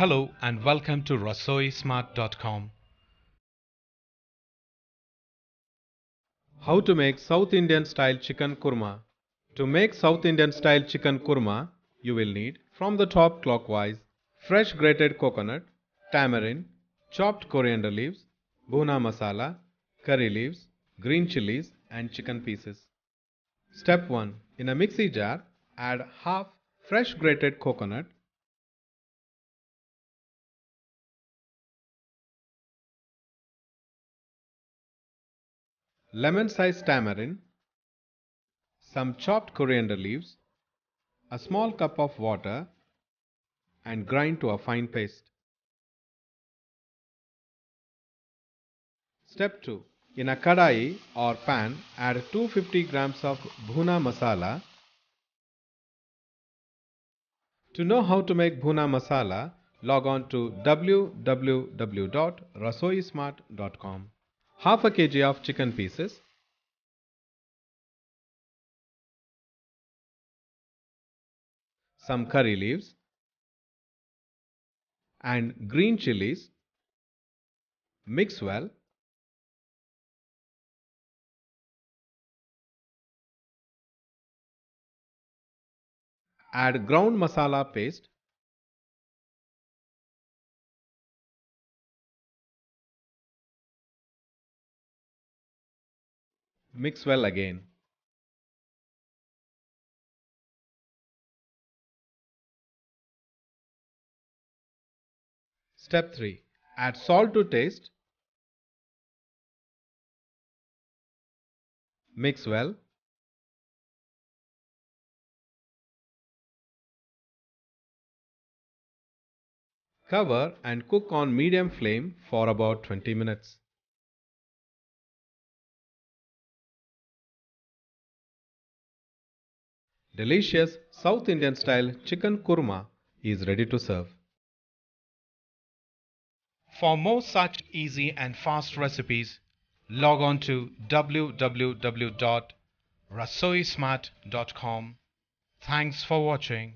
Hello and welcome to rasoismart.com. How to make South Indian style chicken kurma. To make South Indian style chicken kurma, you will need from the top clockwise fresh grated coconut, tamarind, chopped coriander leaves, bhuna masala, curry leaves, green chilies and chicken pieces. Step 1. In a mixy jar, add half fresh grated coconut lemon-sized tamarind, some chopped coriander leaves, a small cup of water and grind to a fine paste. Step 2. In a kadai or pan, add 250 grams of bhuna masala. To know how to make bhuna masala, log on to www.rasoismart.com half a kg of chicken pieces, some curry leaves and green chilies. Mix well. Add ground masala paste Mix well again. Step 3. Add salt to taste. Mix well. Cover and cook on medium flame for about 20 minutes. Delicious South Indian style chicken kurma is ready to serve. For more such easy and fast recipes, log on to www.rasoismart.com. Thanks for watching.